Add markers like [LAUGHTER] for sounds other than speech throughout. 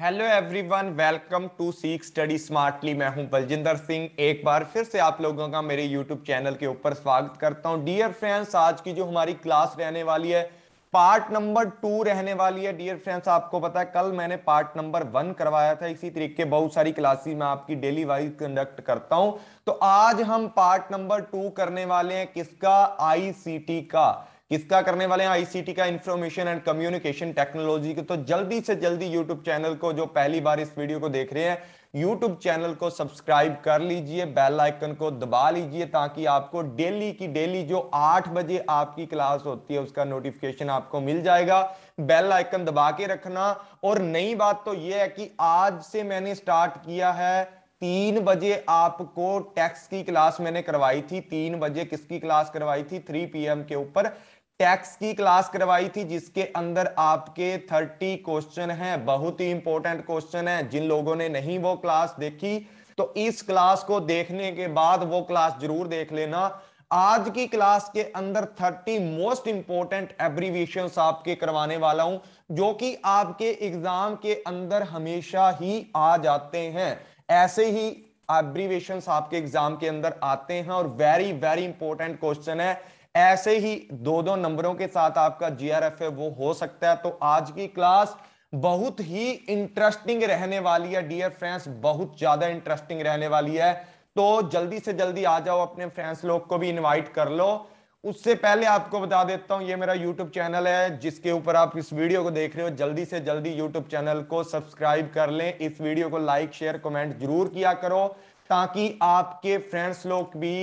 Hello everyone welcome to Seekh study smartly मैं हूं बलजिंदर सिंह एक बार फिर से आप लोगों का मेरे यूट्यूब चैनल के ऊपर स्वागत करता हूं डियर फ्रेंड्स आज की जो हमारी क्लास रहने वाली है पार्ट नंबर टू रहने वाली है डियर फ्रेंड्स आपको पता है कल मैंने पार्ट नंबर वन करवाया था इसी तरीके बहुत सारी क्लासेस मैं आपकी डेली वाइज कंडक्ट करता हूं तो आज हम पार्ट नंबर टू करने वाले हैं किसका आईसीटी का किसका करने वाले हैं आईसीटी का इंफॉर्मेशन एंड कम्युनिकेशन टेक्नोलॉजी के तो जल्दी से जल्दी यूट्यूब चैनल को जो पहली बार इस वीडियो को देख रहे हैं यूट्यूब चैनल को सब्सक्राइब कर लीजिए बेल आइकन को दबा लीजिए ताकि आपको डेली की डेली जो आठ बजे आपकी क्लास होती है उसका नोटिफिकेशन आपको मिल जाएगा बेल आइकन दबा के रखना और नई बात तो यह है कि आज से मैंने स्टार्ट किया है तीन बजे आपको टैक्स की क्लास मैंने करवाई थी तीन बजे किसकी क्लास करवाई थी थ्री पीएम के ऊपर टैक्स की क्लास करवाई थी जिसके अंदर आपके थर्टी क्वेश्चन हैं बहुत ही इंपॉर्टेंट क्वेश्चन है जिन लोगों ने नहीं वो क्लास देखी तो इस क्लास को देखने के बाद वो क्लास जरूर देख लेना आज की क्लास के अंदर 30 मोस्ट इंपॉर्टेंट एब्रीविएशन आपके करवाने वाला हूं जो कि आपके एग्जाम के अंदर हमेशा ही आ जाते हैं ऐसे ही एब्रीविएशन आपके एग्जाम के अंदर आते हैं और वेरी वेरी इंपॉर्टेंट क्वेश्चन है ऐसे ही दो दो नंबरों के साथ आपका जीआरएफ है वो हो सकता है तो आज की क्लास बहुत ही इंटरेस्टिंग रहने वाली है डियर फ्रेंड्स बहुत ज्यादा इंटरेस्टिंग रहने वाली है तो जल्दी से जल्दी आ जाओ अपने फ्रेंड्स लोग को भी इनवाइट कर लो उससे पहले आपको बता देता हूं ये मेरा YouTube चैनल है जिसके ऊपर आप इस वीडियो को देख रहे हो जल्दी से जल्दी YouTube चैनल को सब्सक्राइब कर लें इस वीडियो को लाइक शेयर कमेंट जरूर किया करो ताकि आपके फ्रेंड्स लोग भी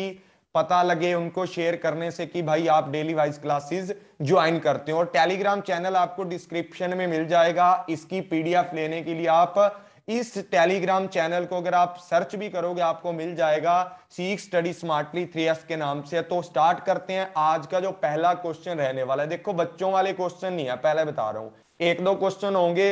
पता लगे उनको शेयर करने से कि भाई आप डेली वाइज क्लासेस ज्वाइन करते हो और टेलीग्राम चैनल आपको डिस्क्रिप्शन में मिल जाएगा इसकी पीडीएफ लेने के लिए आप इस टेलीग्राम चैनल को अगर आप सर्च भी करोगे आपको मिल जाएगा सीख स्टडी स्मार्टली थ्री एस के नाम से तो स्टार्ट करते हैं आज का जो पहला क्वेश्चन रहने वाला है देखो बच्चों वाले क्वेश्चन नहीं है पहले बता रहा हूं एक दो क्वेश्चन होंगे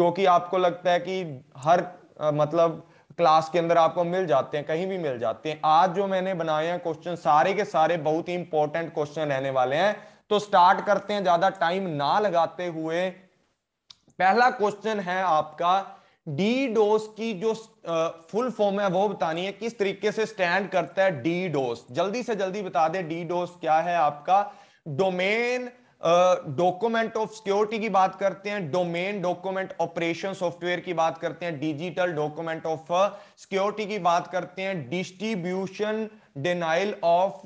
जो कि आपको लगता है कि हर आ, मतलब क्लास के अंदर आपको मिल जाते हैं कहीं भी मिल जाते हैं आज जो मैंने बनाए हैं क्वेश्चन सारे के सारे बहुत ही इंपॉर्टेंट क्वेश्चन रहने वाले हैं तो स्टार्ट करते हैं ज्यादा टाइम ना लगाते हुए पहला क्वेश्चन है आपका डी डोस की जो फुल फॉर्म है वो बतानी है किस तरीके से स्टैंड करता है डी डोस जल्दी से जल्दी बता दे डी डोस क्या है आपका डोमेन डॉक्यूमेंट ऑफ सिक्योरिटी की बात करते हैं डोमेन डॉक्यूमेंट ऑपरेशन सॉफ्टवेयर की बात करते हैं डिजिटल डॉक्यूमेंट ऑफ सिक्योरिटी की बात करते हैं डिस्ट्रीब्यूशन डिनाइल ऑफ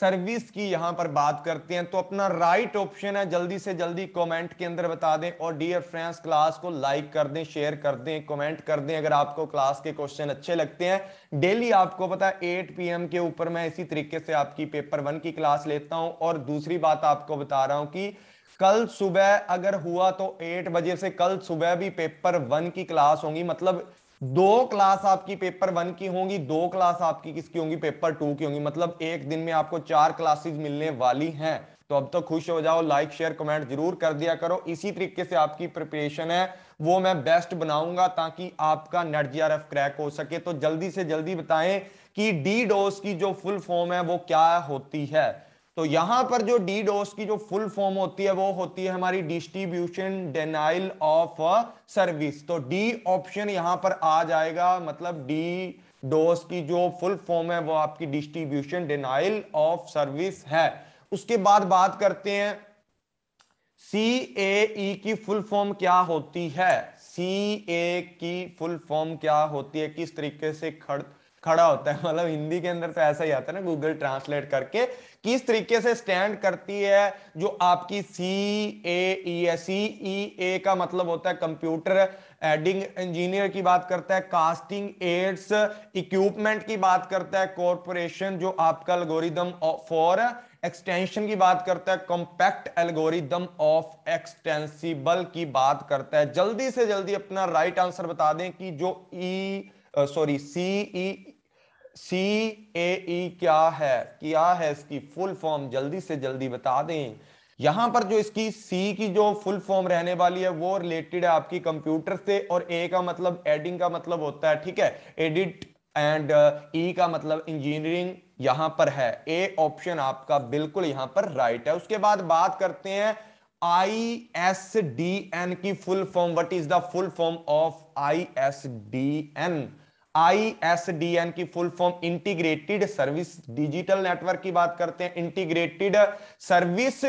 सर्विस की यहां पर बात करते हैं तो अपना राइट ऑप्शन है जल्दी से जल्दी कमेंट के अंदर बता दें और डियर फ्रेंड्स क्लास को लाइक कर दें शेयर कर दें कमेंट कर दें अगर आपको क्लास के क्वेश्चन अच्छे लगते हैं डेली आपको पता है एट पी के ऊपर मैं इसी तरीके से आपकी पेपर वन की क्लास लेता हूं और दूसरी बात आपको बता रहा हूं कि कल सुबह अगर हुआ तो एट बजे से कल सुबह भी पेपर वन की क्लास होंगी मतलब दो क्लास आपकी पेपर वन की होंगी दो क्लास आपकी किसकी होंगी पेपर टू की होंगी मतलब एक दिन में आपको चार क्लासेस मिलने वाली हैं तो अब तो खुश हो जाओ लाइक शेयर कमेंट जरूर कर दिया करो इसी तरीके से आपकी प्रिपरेशन है वो मैं बेस्ट बनाऊंगा ताकि आपका नेट जी क्रैक हो सके तो जल्दी से जल्दी बताएं कि डी डोज की जो फुल फॉर्म है वो क्या होती है तो यहां पर जो डी डोस की जो फुल फॉर्म होती है वो होती है हमारी डिस्ट्रीब्यूशन डेनाइल ऑफ सर्विस तो डी ऑप्शन यहां पर आ जाएगा मतलब डी डोस की जो फुल फॉर्म है वो आपकी डिस्ट्रीब्यूशन डेनाइल ऑफ सर्विस है उसके बाद बात करते हैं सी ए e की फुल फॉर्म क्या होती है सी ए e की फुल फॉर्म क्या होती है किस तरीके से खड़ खड़ा होता है [LAUGHS] मतलब हिंदी के अंदर तो ऐसा ही आता है ना गूगल ट्रांसलेट करके किस तरीके से स्टैंड करती है जो आपकी सी ए ई एस सी ई ए का मतलब होता है कंप्यूटर एडिंग इंजीनियर की बात करता है कास्टिंग एड्स इक्विपमेंट की बात करता है कॉरपोरेशन जो आपका एल्गोरिदम फॉर एक्सटेंशन की बात करता है कॉम्पैक्ट एल्गोरिदम ऑफ एक्सटेंसिबल की बात करता है जल्दी से जल्दी अपना राइट आंसर बता दें कि जो ई सॉरी सी ई सी ए ई क्या है क्या है इसकी फुल फॉर्म जल्दी से जल्दी बता दें यहां पर जो इसकी सी की जो फुल फॉर्म रहने वाली है वो रिलेटेड है आपकी कंप्यूटर से और ए का मतलब एडिंग का मतलब होता है ठीक है एडिट एंड ई का मतलब इंजीनियरिंग यहां पर है ए ऑप्शन आपका बिल्कुल यहां पर राइट है उसके बाद बात करते हैं आई एस डी एन की full form what is the full form of I S D N ISDN की full form integrated service digital network की बात करते हैं इंटीग्रेटेड सर्विस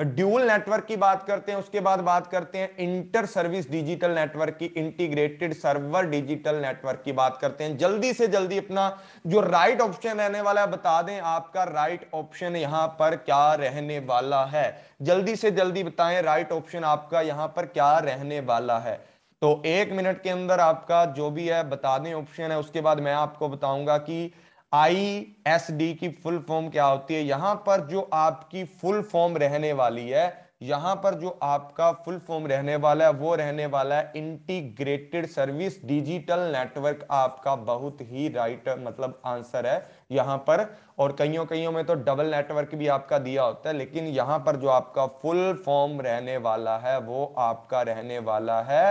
ड्यूल नेटवर्क की बात करते हैं उसके बाद बात करते हैं इंटर सर्विस डिजिटल नेटवर्क की इंटीग्रेटेड सर्वर डिजिटल नेटवर्क की बात करते हैं जल्दी से जल्दी अपना जो राइट ऑप्शन रहने वाला है बता दें आपका राइट ऑप्शन यहां पर क्या रहने वाला है जल्दी से जल्दी बताएं राइट ऑप्शन आपका यहां पर क्या रहने वाला है तो एक मिनट के अंदर आपका जो भी है बता दें ऑप्शन है उसके बाद मैं आपको बताऊंगा कि आई एस डी की फुल फॉर्म क्या होती है यहां पर जो आपकी फुल फॉर्म रहने वाली है यहां पर जो आपका फुल फॉर्म रहने वाला है वो रहने वाला है इंटीग्रेटेड सर्विस डिजिटल नेटवर्क आपका बहुत ही राइट मतलब आंसर है यहां पर और कईयों कईयों में तो डबल नेटवर्क भी आपका दिया होता है लेकिन यहां पर जो आपका फुल फॉर्म रहने वाला है वो आपका रहने वाला है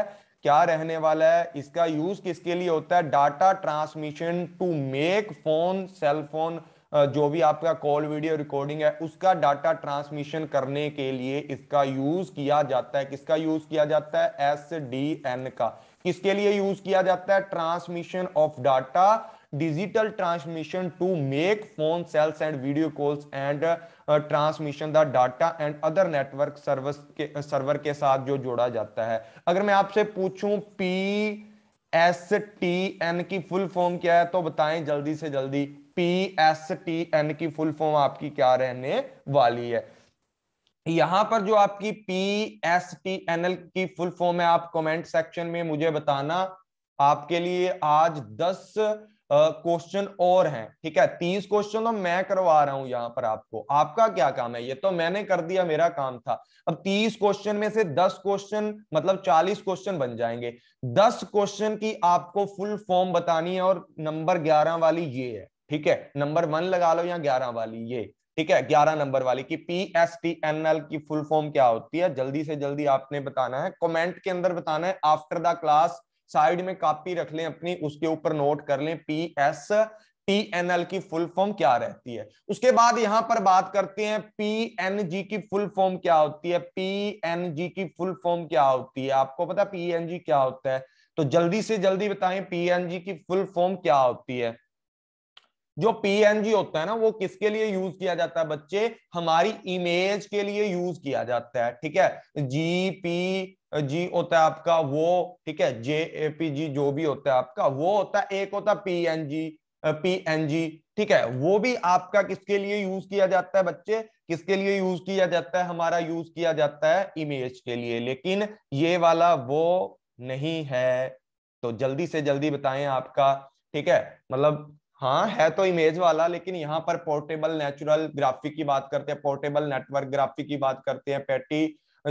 क्या रहने वाला है इसका यूज किसके लिए होता है data transmission to make phone cell phone जो भी आपका कॉल वीडियो रिकॉर्डिंग है उसका डाटा ट्रांसमिशन करने के लिए इसका यूज किया जाता है किसका यूज किया जाता है एस डी एन का किसके लिए यूज किया जाता है transmission of data digital transmission to make phone cells and video calls and transmission the data and other network other के सर्वर uh, के साथ जो जोड़ा जाता है अगर मैं आपसे पूछूं पी एस टी एन की फुल फॉर्म क्या है तो बताएं जल्दी से जल्दी पी एस टी एन की फुल फॉर्म आपकी क्या रहने वाली है यहां पर जो आपकी P S T N L की फुल फॉर्म है आप कमेंट सेक्शन में मुझे बताना आपके लिए आज 10 क्वेश्चन और हैं ठीक है तीस क्वेश्चन तो मैं करवा रहा हूं यहां पर आपको आपका क्या काम है ये तो मैंने कर दिया मेरा काम था अब तीस क्वेश्चन में से दस क्वेश्चन मतलब चालीस क्वेश्चन बन जाएंगे दस क्वेश्चन की आपको फुल फॉर्म बतानी है और नंबर ग्यारह वाली ये है ठीक है नंबर वन लगा लो या ग्यारह वाली ये ठीक है ग्यारह नंबर वाली की P S T N L की फुल फॉर्म क्या होती है जल्दी से जल्दी आपने बताना है कमेंट के अंदर बताना है आफ्टर द क्लास साइड में कॉपी रख लें अपनी उसके ऊपर नोट कर लें P S T N L की फुल फॉर्म क्या रहती है उसके बाद यहां पर बात करते हैं पी एन जी की फुल फॉर्म क्या होती है पी एन जी की फुल फॉर्म क्या होती है आपको पता पी एन जी क्या होता है तो जल्दी से जल्दी बताएं पी एन जी की फुल फॉर्म क्या होती है जो पीएनजी होता है ना वो किसके लिए यूज किया जाता है बच्चे हमारी इमेज के लिए यूज किया जाता है ठीक है जी पी जी होता है आपका वो ठीक है जे ए पी जी जो भी होता है आपका वो होता है एक होता है पीएनजी पीएनजी ठीक है वो भी आपका किसके लिए यूज किया जाता है बच्चे किसके लिए यूज किया जाता है हमारा यूज किया जाता है इमेज के लिए लेकिन ये वाला वो नहीं है तो जल्दी से जल्दी बताएं आपका ठीक है मतलब हाँ है तो इमेज वाला लेकिन यहाँ पर पोर्टेबल नेचुरल ग्राफिक की बात करते हैं पोर्टेबल नेटवर्क ग्राफिक की बात करते हैं पेटी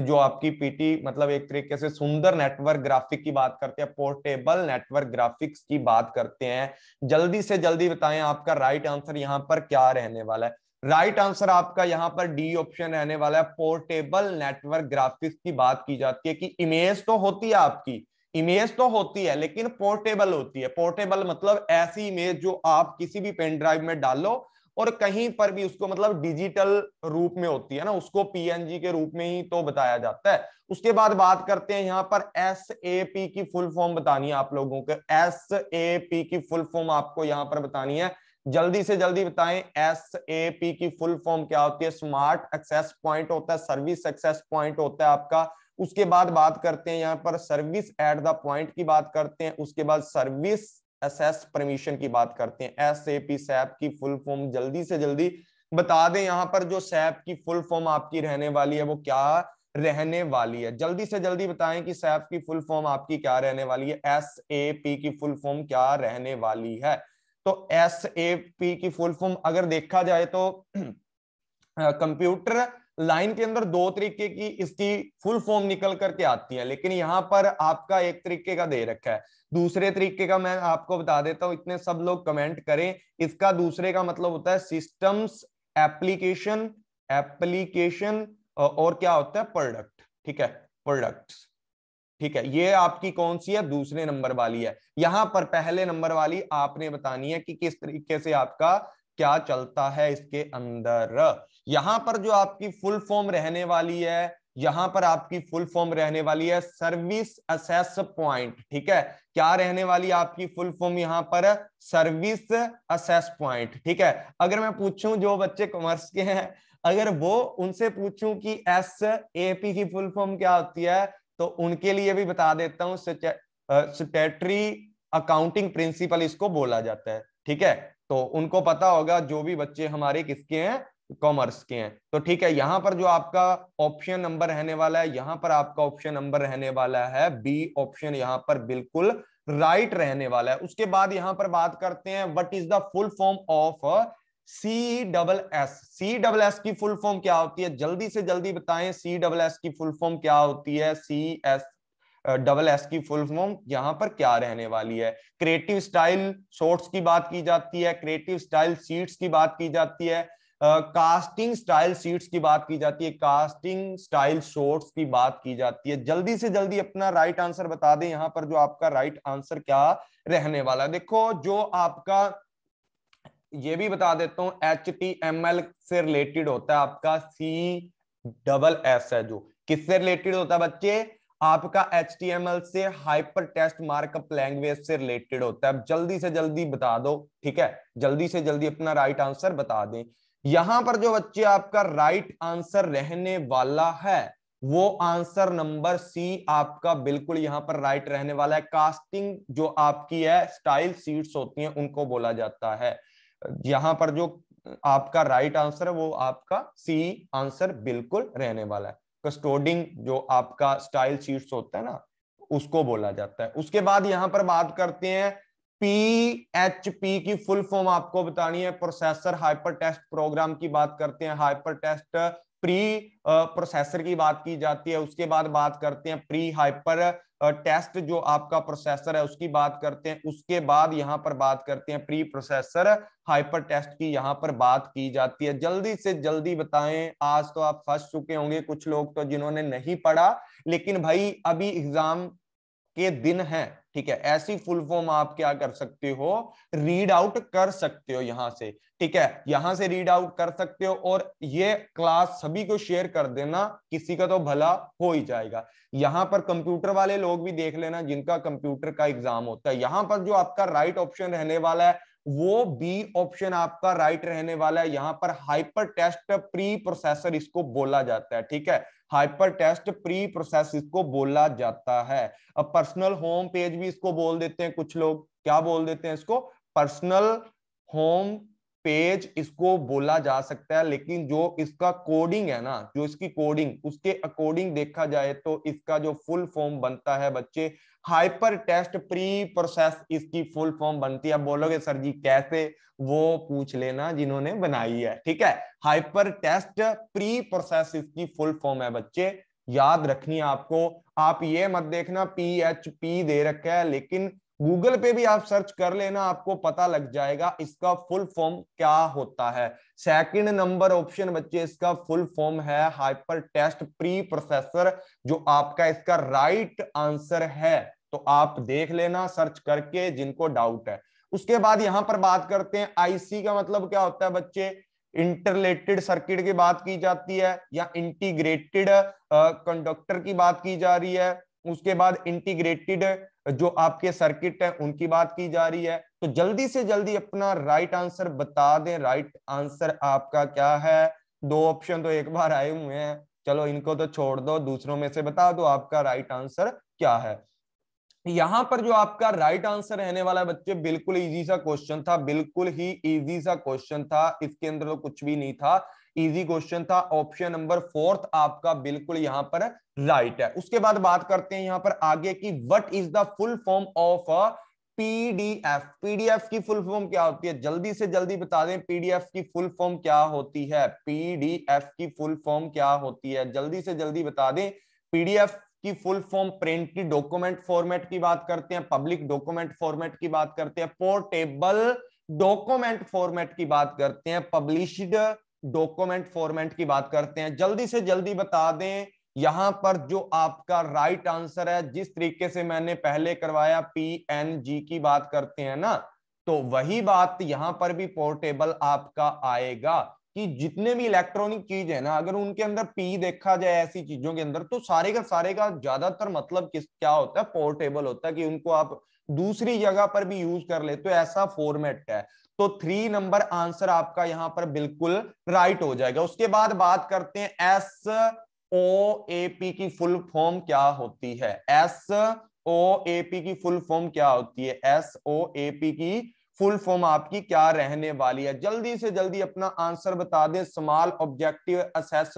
जो आपकी पीटी मतलब एक तरीके से सुंदर नेटवर्क ग्राफिक की बात करते हैं पोर्टेबल नेटवर्क ग्राफिक्स की बात करते हैं जल्दी से जल्दी बताएं आपका राइट आंसर यहाँ पर क्या रहने वाला है राइट आंसर आपका यहाँ पर डी ऑप्शन रहने वाला है पोर्टेबल नेटवर्क ग्राफिक्स की बात की जाती है कि इमेज तो होती है आपकी इमेज तो होती है लेकिन पोर्टेबल होती है पोर्टेबल मतलब ऐसी इमेज जो आप किसी भी पेन ड्राइव में डालो और कहीं पर भी उसको मतलब डिजिटल रूप में होती है ना उसको पीएनजी के रूप में ही तो बताया जाता है उसके बाद बात करते हैं यहाँ पर एस ए पी की फुल फॉर्म बतानी है आप लोगों को एस ए पी की फुल फॉर्म आपको यहाँ पर बतानी है जल्दी से जल्दी बताएं एस ए पी की फुल फॉर्म क्या होती है स्मार्ट एक्सेस पॉइंट होता है सर्विस एक्सेस पॉइंट होता है आपका उसके बाद बात करते हैं यहाँ पर सर्विस एट द पॉइंट की बात करते हैं उसके बाद सर्विस एसेस परमिशन की बात करते हैं एस ए पी सैप की फुल फॉर्म जल्दी से जल्दी बता दें यहाँ पर जो सैप की फुल फॉर्म आपकी रहने वाली है वो क्या रहने वाली है जल्दी से जल्दी बताएं कि सैप की फुल फॉर्म आपकी क्या रहने वाली है एस ए पी की फुल फॉर्म क्या रहने वाली है तो एस ए पी की फुल फॉर्म अगर देखा जाए तो कंप्यूटर [CLEARS THROAT] लाइन के अंदर दो तरीके की इसकी फुल फॉर्म निकल करके आती है लेकिन यहाँ पर आपका एक तरीके का दे रखा है दूसरे तरीके का मैं आपको बता देता हूं इतने सब लोग कमेंट करें इसका दूसरे का मतलब होता है सिस्टम्स एप्लीकेशन एप्लीकेशन और क्या होता है प्रोडक्ट ठीक है प्रोडक्ट ठीक है ये आपकी कौन सी है दूसरे नंबर वाली है यहां पर पहले नंबर वाली आपने बतानी है कि किस तरीके से आपका क्या चलता है इसके अंदर यहां पर जो आपकी फुल फॉर्म रहने वाली है यहां पर आपकी फुल फॉर्म रहने वाली है सर्विस असेस पॉइंट ठीक है क्या रहने वाली आपकी फुल फॉर्म यहां पर सर्विस असेस पॉइंट ठीक है अगर मैं पूछूं जो बच्चे कॉमर्स के हैं अगर वो उनसे पूछूं कि एस ए पी की फुल फॉर्म क्या होती है तो उनके लिए भी बता देता हूं स्टेटरी अकाउंटिंग प्रिंसिपल इसको बोला जाता है ठीक है तो उनको पता होगा जो भी बच्चे हमारे किसके हैं कॉमर्स के हैं तो ठीक है यहां पर जो आपका ऑप्शन नंबर रहने वाला है यहां पर आपका ऑप्शन नंबर रहने वाला है बी ऑप्शन यहां पर बिल्कुल राइट right रहने वाला है उसके बाद यहां पर बात करते हैं what is the full form of C double S C double S की फुल फॉर्म क्या होती है जल्दी से जल्दी बताएं सी डबल एस की फुल फॉर्म क्या होती है सी एस डबल एस की फुल फॉर्म यहां पर क्या रहने वाली है क्रिएटिव स्टाइल शॉर्ट्स की बात की जाती है क्रिएटिव स्टाइल सीट्स की बात की जाती है कास्टिंग स्टाइल सीट्स की बात की जाती है कास्टिंग स्टाइल शॉर्ट्स की बात की जाती है जल्दी से जल्दी अपना राइट आंसर बता दें यहाँ पर जो आपका राइट आंसर क्या रहने वाला है देखो जो आपका ये भी बता देता हूं एच टी एम एल से रिलेटेड होता है आपका सी डबल एस है जो किससे रिलेटेड होता है बच्चे आपका एच टी एम एल से हाइपर टेस्ट मार्कअप लैंग्वेज से रिलेटेड होता है जल्दी से जल्दी बता दो ठीक है जल्दी से जल्दी अपना राइट आंसर बता दें यहां पर जो बच्चे आपका राइट आंसर रहने वाला है वो आंसर नंबर सी आपका बिल्कुल यहां पर राइट रहने वाला है कास्टिंग जो आपकी है स्टाइल सीट्स होती हैं उनको बोला जाता है यहां पर जो आपका राइट आंसर है वो आपका सी आंसर बिल्कुल रहने वाला है कस्टोडिंग जो आपका स्टाइल सीट्स होता है ना उसको बोला जाता है उसके बाद यहां पर बात करते हैं पी एच पी की फुल फॉर्म आपको बतानी है प्रोसेसर हाइपर टेस्ट प्रोग्राम की बात करते हैं हाइपर टेस्ट प्री प्रोसेसर की बात की जाती है उसके बाद बात करते हैं प्री हाइपर टेस्ट जो आपका प्रोसेसर है उसकी बात करते हैं उसके बाद यहाँ पर बात करते हैं प्री प्रोसेसर हाइपर टेस्ट की यहाँ पर बात की जाती है जल्दी से जल्दी बताएं आज तो आप फंस चुके होंगे कुछ लोग तो जिन्होंने नहीं पढ़ा लेकिन भाई अभी एग्जाम के दिन है ठीक है ऐसी फुल फॉर्म आप क्या कर सकते हो रीड आउट कर सकते हो यहां से ठीक है यहां से रीड आउट कर सकते हो और ये क्लास सभी को शेयर कर देना किसी का तो भला हो ही जाएगा यहां पर कंप्यूटर वाले लोग भी देख लेना जिनका कंप्यूटर का एग्जाम होता है यहां पर जो आपका राइट ऑप्शन रहने वाला है वो बी ऑप्शन आपका राइट रहने वाला है यहां पर हाइपर टेस्ट प्री प्रोसेसर इसको बोला जाता है ठीक है हाइपर टेस्ट प्री प्रोसेस इसको बोला जाता है अब पर्सनल होम पेज भी इसको बोल देते हैं कुछ लोग क्या बोल देते हैं इसको पर्सनल होम पेज इसको बोला जा सकता है लेकिन जो इसका कोडिंग है ना जो इसकी कोडिंग उसके अकॉर्डिंग देखा जाए तो इसका जो फुल फॉर्म बनता है बच्चे हाइपर टेस्ट प्री प्रोसेस इसकी फुल फॉर्म बनती है बोलोगे सर जी कैसे वो पूछ लेना जिन्होंने बनाई है ठीक है हाइपर टेस्ट प्री प्रोसेस इसकी फुल फॉर्म है बच्चे याद रखनी है आपको आप ये मत देखना पी एच पी दे रखा है लेकिन गूगल पे भी आप सर्च कर लेना आपको पता लग जाएगा इसका फुल फॉर्म क्या होता है सेकंड नंबर ऑप्शन बच्चे इसका फुल फॉर्म है हाइपर टेस्ट प्री प्रोसेसर जो आपका इसका राइट आंसर है तो आप देख लेना सर्च करके जिनको डाउट है उसके बाद यहां पर बात करते हैं आईसी का मतलब क्या होता है बच्चे इंटरलेटेड सर्किट की बात की जाती है या इंटीग्रेटेड कंडक्टर की बात की जा रही है उसके बाद इंटीग्रेटेड जो आपके सर्किट है उनकी बात की जा रही है तो जल्दी से जल्दी अपना राइट आंसर बता दें राइट आंसर आपका क्या है दो ऑप्शन तो एक बार आए हुए हैं चलो इनको तो छोड़ दो दूसरों में से बता दो आपका राइट आंसर क्या है यहां पर जो आपका राइट आंसर रहने वाला है बच्चे बिल्कुल इजी सा क्वेश्चन था बिल्कुल ही इजी सा क्वेश्चन था इसके अंदर तो कुछ भी नहीं था इजी क्वेश्चन था ऑप्शन नंबर फोर्थ आपका बिल्कुल यहां पर राइट है उसके बाद बात करते हैं यहां पर आगे की what is the full form of PDF PDF की फुल फॉर्म क्या होती है जल्दी से जल्दी बता दें पीडीएफ की फुल फॉर्म क्या होती है पीडीएफ की फुल फॉर्म क्या होती है जल्दी से जल्दी बता दें पीडीएफ की फुल फॉर्म प्रिंट की डॉक्यूमेंट फॉर्मेट की बात करते हैं पब्लिक डॉक्यूमेंट फॉर्मेट की बात करते हैं पोर्टेबल डॉक्यूमेंट फॉर्मेट की बात करते हैं पब्लिश्ड डॉक्यूमेंट फॉर्मेट की बात करते हैं जल्दी से जल्दी बता दें यहां पर जो आपका राइट right आंसर है जिस तरीके से मैंने पहले करवाया पी एन जी की बात करते हैं ना तो वही बात यहां पर भी पोर्टेबल आपका आएगा कि जितने भी इलेक्ट्रॉनिक चीज है ना अगर उनके अंदर पी देखा जाए ऐसी चीजों के अंदर तो सारे का सारे का ज्यादातर मतलब किस क्या होता है पोर्टेबल होता है कि उनको आप दूसरी जगह पर भी यूज कर लेते हो ऐसा फॉर्मेट है तो थ्री नंबर आंसर आपका यहां पर बिल्कुल राइट हो जाएगा उसके बाद बात करते हैं एस ओ ए पी की फुल फॉर्म क्या होती है एस ओ ए पी की फुल फॉर्म क्या होती है एस ओ ए पी की फुल फॉर्म आपकी क्या रहने वाली है जल्दी से जल्दी अपना आंसर बता दें स्मॉल ऑब्जेक्टिव असेस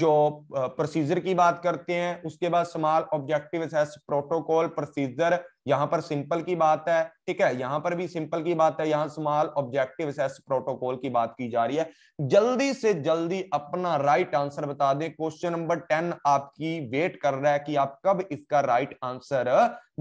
जो प्रोसीजर की बात करते हैं उसके बाद small objective access protocol procedure यहां पर सिंपल की बात है ठीक है यहां पर भी सिंपल की बात है यहां स्मॉल ऑब्जेक्टिव एसेस प्रोटोकॉल की बात की जा रही है जल्दी से जल्दी अपना राइट आंसर बता दें क्वेश्चन नंबर टेन आपकी वेट कर रहा है कि आप कब इसका राइट आंसर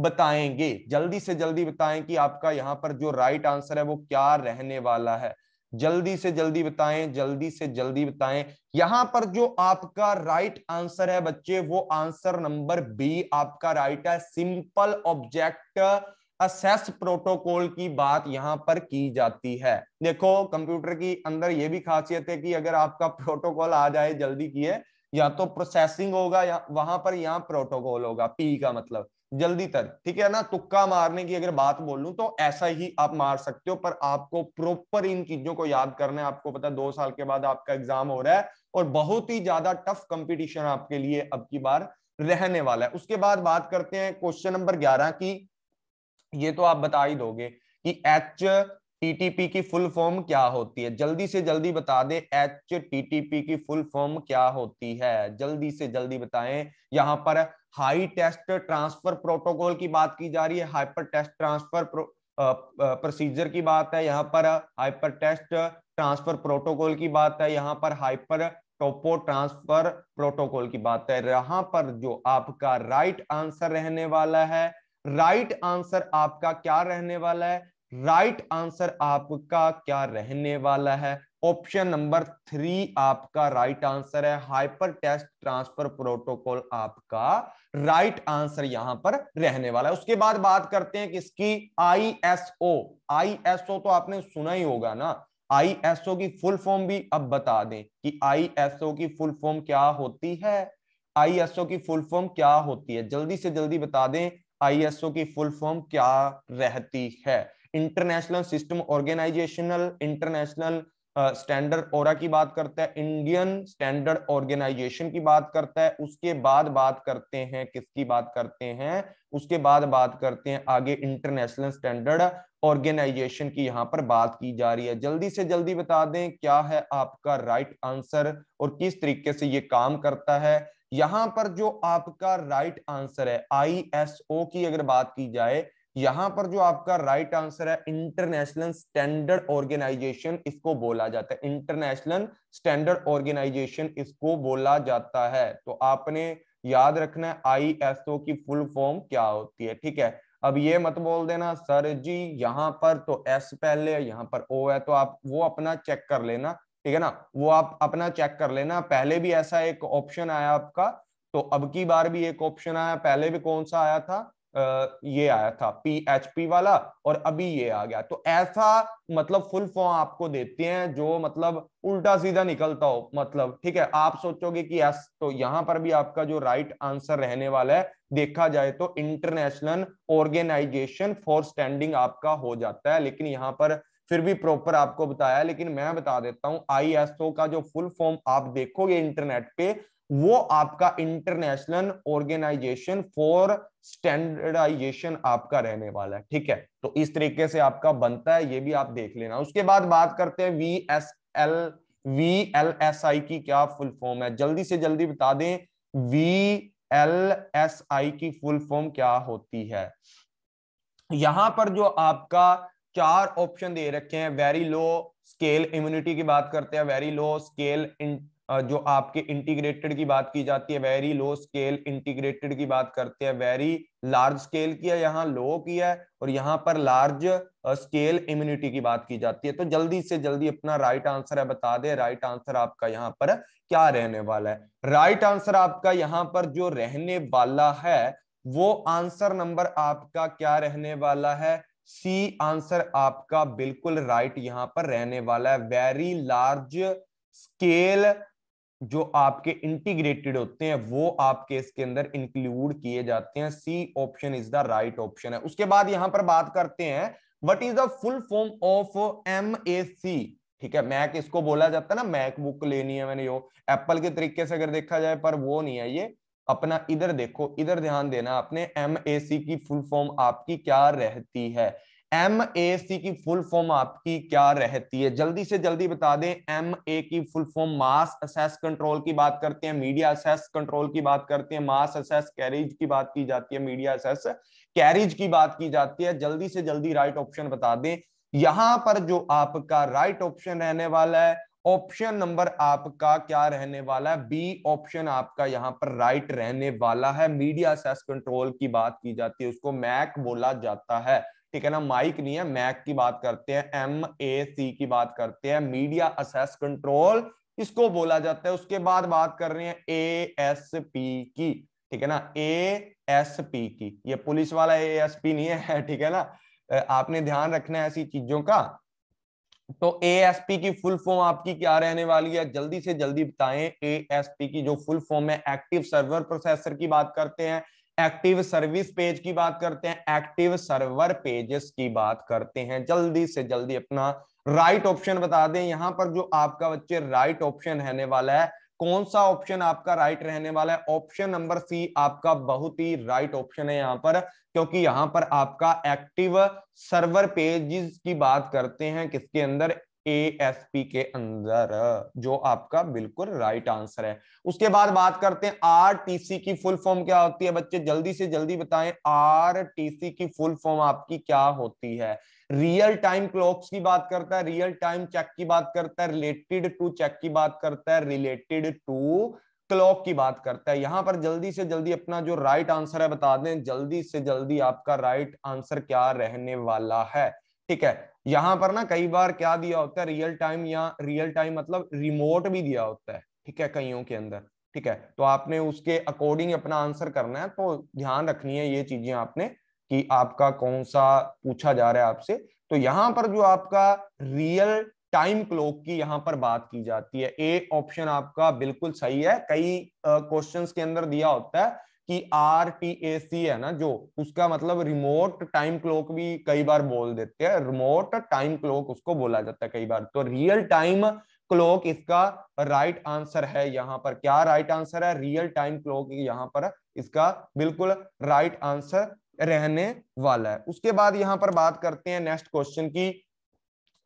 बताएंगे जल्दी से जल्दी बताएं कि आपका यहां पर जो राइट आंसर है वो क्या रहने वाला है जल्दी से जल्दी बताएं जल्दी से जल्दी बताएं यहां पर जो आपका राइट आंसर है बच्चे वो आंसर नंबर बी आपका राइट है सिंपल ऑब्जेक्ट असेस प्रोटोकॉल की बात यहां पर की जाती है देखो कंप्यूटर की अंदर ये भी खासियत है कि अगर आपका प्रोटोकॉल आ जाए जल्दी किए या तो प्रोसेसिंग होगा या वहां पर यहाँ प्रोटोकॉल होगा पी का मतलब जल्दी तर ठीक है ना तुक्का मारने की अगर बात बोलू तो ऐसा ही आप मार सकते हो पर आपको प्रॉपर इन चीजों को याद करना है आपको पता है दो साल के बाद आपका एग्जाम हो रहा है और बहुत ही ज्यादा टफ कंपटीशन आपके लिए अब की बार रहने वाला है उसके बाद बात करते हैं क्वेश्चन नंबर ग्यारह की ये तो आप बता ही दोगे कि एच टीटीपी की फुल फॉर्म क्या होती है जल्दी से जल्दी बता दे एच टीटीपी की फुल फॉर्म क्या होती है जल्दी से जल्दी बताएं यहां पर हाई टेस्ट ट्रांसफर प्रोटोकॉल की बात की जा रही है हाइपर टेस्ट ट्रांसफर प्रोसीजर की बात है यहाँ पर हाइपर टेस्ट ट्रांसफर प्रोटोकॉल की बात है यहाँ पर हाइपर टोपो ट्रांसफर प्रोटोकॉल की बात है यहां पर जो आपका राइट आंसर रहने वाला है राइट आंसर आपका क्या रहने वाला है राइट आंसर आपका क्या रहने वाला है ऑप्शन नंबर थ्री आपका राइट right आंसर है हाइपर टेस्ट ट्रांसफर प्रोटोकॉल आपका राइट right आंसर यहां पर रहने वाला है उसके बाद बात करते हैं किसकी आईएसओ आईएसओ तो आपने सुना ही होगा ना आईएसओ की फुल फॉर्म भी अब बता दें कि आईएसओ की फुल फॉर्म क्या होती है आईएसओ की फुल फॉर्म क्या होती है जल्दी से जल्दी बता दें आईएसओ की फुल फॉर्म क्या रहती है international system organisational international standard और की बात करता है इंडियन स्टैंडर्ड ऑर्गेनाइजेशन की बात करता है उसके बाद बात करते हैं किसकी बात करते हैं उसके बाद बात करते हैं आगे इंटरनेशनल स्टैंडर्ड ऑर्गेनाइजेशन की यहां पर बात की जा रही है जल्दी से जल्दी बता दें क्या है आपका राइट right आंसर और किस तरीके से ये काम करता है यहां पर जो आपका राइट right आंसर है आई की अगर बात की जाए यहां पर जो आपका राइट right आंसर है इंटरनेशनल स्टैंडर्ड ऑर्गेनाइजेशन इसको बोला जाता है इंटरनेशनल स्टैंडर्ड ऑर्गेनाइजेशन इसको बोला जाता है तो आपने याद रखना है आई की फुल फॉर्म क्या होती है ठीक है अब ये मत बोल देना सर जी यहां पर तो एस पहले है यहाँ पर ओ है तो आप वो अपना चेक कर लेना ठीक है ना वो आप अपना चेक कर लेना पहले भी ऐसा एक ऑप्शन आया आपका तो अब की बार भी एक ऑप्शन आया पहले भी कौन सा आया था ये आया था पी एच पी वाला और अभी ये आ गया तो ऐसा मतलब फुल फॉर्म आपको देते हैं जो मतलब उल्टा सीधा निकलता हो मतलब ठीक है आप सोचोगे कि यस तो यहां पर भी आपका जो राइट आंसर रहने वाला है देखा जाए तो इंटरनेशनल ऑर्गेनाइजेशन फॉर स्टैंडिंग आपका हो जाता है लेकिन यहाँ पर फिर भी प्रॉपर आपको बताया लेकिन मैं बता देता हूं आईएसओ का जो फुल फॉर्म आप देखोगे इंटरनेट पे वो आपका इंटरनेशनल ऑर्गेनाइजेशन फॉर स्टैंडर्डाइजेशन आपका रहने वाला है ठीक है तो इस तरीके से आपका बनता है ये भी आप देख लेना उसके बाद बात करते हैं V S L V L S I की क्या फुल फॉर्म है जल्दी से जल्दी बता दें वी एल एस आई की फुल फॉर्म क्या होती है यहां पर जो आपका चार ऑप्शन दे रखे हैं वेरी लो स्केल इम्यूनिटी की बात करते हैं वेरी लो स्केल जो आपके इंटीग्रेटेड की बात की जाती है वेरी लो स्केल इंटीग्रेटेड की बात करते हैं वेरी लार्ज स्केल की है यहाँ लो की है और यहाँ पर लार्ज स्केल इम्यूनिटी की बात की जाती है तो जल्दी से जल्दी अपना राइट आंसर है बता दे राइट आंसर आपका यहाँ पर क्या रहने वाला है राइट आंसर आपका यहाँ पर जो रहने वाला है वो आंसर नंबर आपका क्या रहने वाला है सी आंसर आपका बिल्कुल राइट यहाँ पर रहने वाला है वेरी लार्ज स्केल जो आपके इंटीग्रेटेड होते हैं वो आपके इसके अंदर इंक्लूड किए जाते हैं C option is the right option है उसके बाद यहां पर बात करते हैं what is the full form of M A C ठीक है मैक इसको बोला जाता है ना मैक बुक लेनी है मैंने यो एप्पल के तरीके से अगर देखा जाए पर वो नहीं है ये अपना इधर देखो इधर ध्यान देना आपने एम ए सी की फुल फॉर्म आपकी क्या रहती है एम ए सी की फुल फॉर्म आपकी क्या रहती है जल्दी से जल्दी बता दें एम ए की full form mass access control की बात करते हैं मीडिया असेस कंट्रोल की बात करते हैं मास असेस कैरिज की बात की जाती है मीडिया असेस कैरेज की बात की जाती है जल्दी से जल्दी राइट ऑप्शन बता दें यहां पर जो आपका राइट ऑप्शन रहने वाला है ऑप्शन नंबर आपका क्या रहने वाला है बी ऑप्शन आपका यहाँ पर राइट रहने वाला है मीडिया सेस कंट्रोल की बात की जाती है उसको मैक बोला जाता है ठीक है ना माइक नहीं है मैक की बात करते हैं एम ए सी की बात करते हैं मीडिया असेस कंट्रोल इसको बोला जाता है उसके बाद बात कर रहे हैं ए एस पी की ठीक है ना ए एस पी की ये पुलिस वाला ए एस पी नहीं है [LAUGHS] ठीक है ना आपने ध्यान रखना है ऐसी चीजों का तो ए एस पी की फुल फॉर्म आपकी क्या रहने वाली है जल्दी से जल्दी बताएं ए एस पी की जो फुल फॉर्म है एक्टिव सर्वर प्रोसेसर की बात करते हैं एक्टिव सर्विस पेज की बात करते हैं एक्टिव सर्वर पेजेस की बात करते हैं जल्दी से जल्दी अपना राइट ऑप्शन बता दें यहाँ पर जो आपका बच्चे राइट ऑप्शन रहने वाला है कौन सा ऑप्शन आपका राइट रहने वाला है ऑप्शन नंबर सी आपका बहुत ही राइट ऑप्शन है यहाँ पर क्योंकि यहाँ पर आपका एक्टिव सर्वर पेजेस की बात करते हैं किसके अंदर एएफपी के अंदर जो आपका बिल्कुल राइट आंसर है उसके बाद बात करते हैं आरटीसी की फुल फॉर्म क्या होती है बच्चे जल्दी से जल्दी बताएं आरटीसी की फुल फॉर्म आपकी क्या होती है रियल टाइम क्लॉक्स की बात करता है रियल टाइम चेक की बात करता है रिलेटेड टू चेक की बात करता है रिलेटेड टू क्लॉक की बात करता है यहां पर जल्दी से जल्दी अपना जो राइट आंसर है बता दें जल्दी से जल्दी आपका राइट आंसर क्या रहने वाला है ठीक है यहाँ पर ना कई बार क्या दिया होता है रियल टाइम या रियल टाइम मतलब रिमोट भी दिया होता है ठीक है कईयों के अंदर ठीक है तो आपने उसके अकॉर्डिंग अपना आंसर करना है तो ध्यान रखनी है ये चीजें आपने कि आपका कौन सा पूछा जा रहा है आपसे तो यहाँ पर जो आपका रियल टाइम क्लॉक की यहां पर बात की जाती है ए ऑप्शन आपका बिल्कुल सही है कई क्वेश्चंस के अंदर दिया होता है कि आर टी ए सी है ना जो उसका मतलब रिमोट टाइम क्लॉक भी कई बार बोल देते हैं रिमोट टाइम क्लॉक उसको बोला जाता है कई बार तो रियल टाइम क्लॉक इसका राइट right आंसर है यहाँ पर क्या राइट right आंसर है रियल टाइम क्लॉक यहाँ पर इसका बिल्कुल राइट right आंसर रहने वाला है उसके बाद यहाँ पर बात करते हैं नेक्स्ट क्वेश्चन की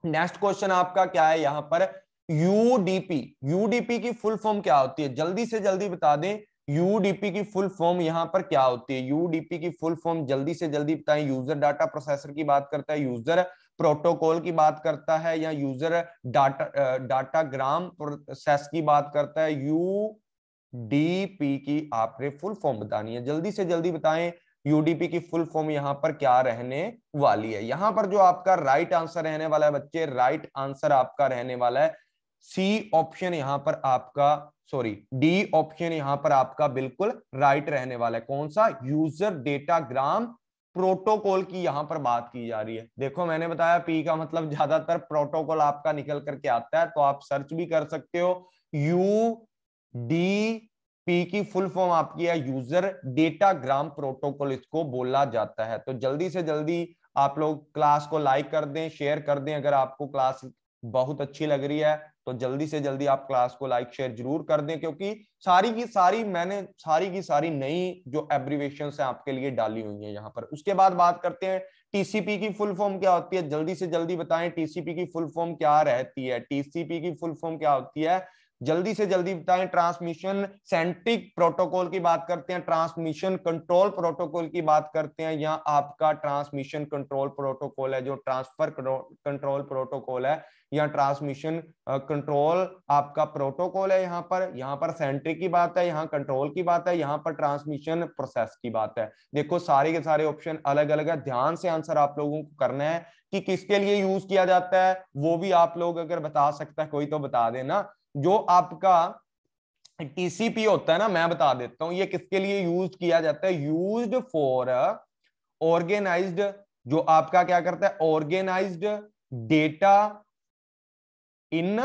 नेक्स्ट क्वेश्चन आपका क्या है यहाँ पर यूडीपी यूडीपी की फुल फॉर्म क्या होती है जल्दी से जल्दी बता दें यूडीपी की फुल फॉर्म यहाँ पर क्या होती है यूडीपी की फुल फॉर्म जल्दी से जल्दी बताएं यूजर डाटा प्रोसेसर की बात करता है यूजर प्रोटोकॉल की बात करता है या user data datagram process की बात करता है यू पी की आपने फुल फॉर्म बतानी है जल्दी से जल्दी बताएं यूडीपी की फुल फॉर्म यहां पर क्या रहने वाली है यहां पर जो आपका राइट आंसर रहने वाला है बच्चे राइट आंसर आपका रहने वाला है सी ऑप्शन यहां पर आपका सॉरी डी ऑप्शन यहां पर आपका बिल्कुल राइट रहने वाला है कौन सा यूजर डेटाग्राम प्रोटोकॉल की यहां पर बात की जा रही है देखो मैंने बताया पी का मतलब ज्यादातर प्रोटोकॉल आपका निकल करके आता है तो आप सर्च भी कर सकते हो यू डी पी की फुल फॉर्म आपकी है यूजर डेटाग्राम प्रोटोकॉल इसको बोला जाता है तो जल्दी से जल्दी आप लोग क्लास को लाइक कर दें शेयर कर दें अगर आपको क्लास बहुत अच्छी लग रही है तो जल्दी से जल्दी आप क्लास को लाइक शेयर जरूर कर दें क्योंकि सारी की सारी मैंने सारी की सारी नई जो एब्रीवेशन है आपके लिए डाली हुई है यहाँ पर उसके बाद बात करते हैं टीसीपी की फुल फॉर्म क्या होती है जल्दी से जल्दी बताएं टीसीपी की फुल फॉर्म क्या रहती है टीसीपी की फुल फॉर्म क्या होती है जल्दी से जल्दी बताएं ट्रांसमिशन सेंट्रिक प्रोटोकॉल की बात करते हैं ट्रांसमिशन कंट्रोल प्रोटोकॉल की बात करते हैं या आपका ट्रांसमिशन कंट्रोल प्रोटोकॉल है जो ट्रांसफर कंट्रोल प्रोटोकॉल है या ट्रांसमिशन कंट्रोल आपका प्रोटोकॉल है यहाँ पर यहाँ पर सेंट्रिक की बात है यहाँ कंट्रोल की बात है यहाँ पर ट्रांसमिशन प्रोसेस की बात है देखो सारे के सारे ऑप्शन अलग अलग है ध्यान से आंसर आप लोगों को करना है कि किसके लिए यूज किया जाता है वो भी आप लोग अगर बता सकता है कोई तो बता देना जो आपका टीसीपी होता है ना मैं बता देता हूं ये किसके लिए यूज किया जाता है यूज फॉर ऑर्गेनाइज्ड जो आपका क्या करता है ऑर्गेनाइज्ड डेटा इन